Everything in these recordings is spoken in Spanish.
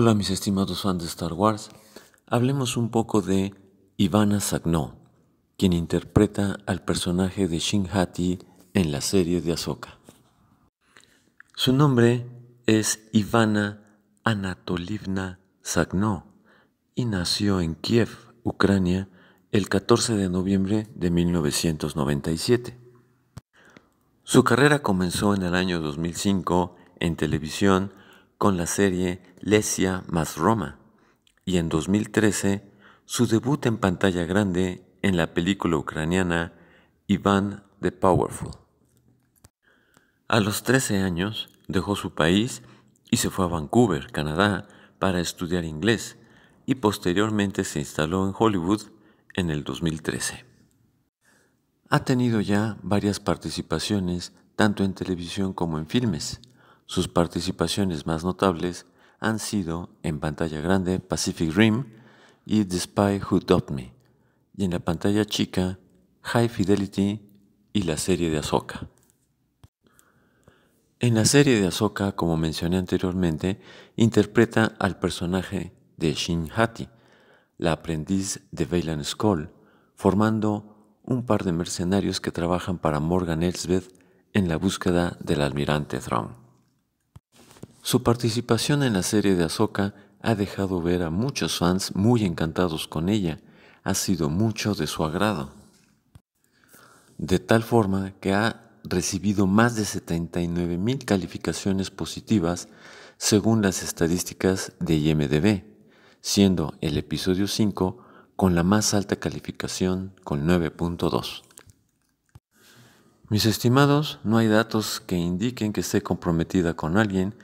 Hola mis estimados fans de Star Wars, hablemos un poco de Ivana Sagno, quien interpreta al personaje de Shin Hati en la serie de Ahsoka. Su nombre es Ivana Anatolivna Sagno y nació en Kiev, Ucrania, el 14 de noviembre de 1997. Su carrera comenzó en el año 2005 en televisión con la serie Lesia más Roma y en 2013 su debut en pantalla grande en la película ucraniana Ivan the Powerful. A los 13 años dejó su país y se fue a Vancouver, Canadá, para estudiar inglés y posteriormente se instaló en Hollywood en el 2013. Ha tenido ya varias participaciones tanto en televisión como en filmes. Sus participaciones más notables han sido en pantalla grande Pacific Rim y The Spy Who Doped Me, y en la pantalla chica High Fidelity y la serie de Ahsoka. En la serie de Ahsoka, como mencioné anteriormente, interpreta al personaje de Shin Hati, la aprendiz de Valen Skull, formando un par de mercenarios que trabajan para Morgan Elsbeth en la búsqueda del almirante Throne. Su participación en la serie de Ahsoka ha dejado ver a muchos fans muy encantados con ella, ha sido mucho de su agrado. De tal forma que ha recibido más de 79.000 calificaciones positivas según las estadísticas de IMDB, siendo el episodio 5 con la más alta calificación con 9.2. Mis estimados, no hay datos que indiquen que esté comprometida con alguien,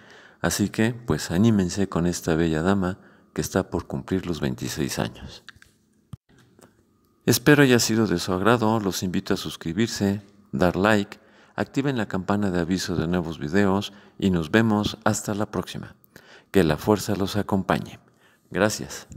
Así que, pues anímense con esta bella dama que está por cumplir los 26 años. Espero haya sido de su agrado, los invito a suscribirse, dar like, activen la campana de aviso de nuevos videos y nos vemos hasta la próxima. Que la fuerza los acompañe. Gracias.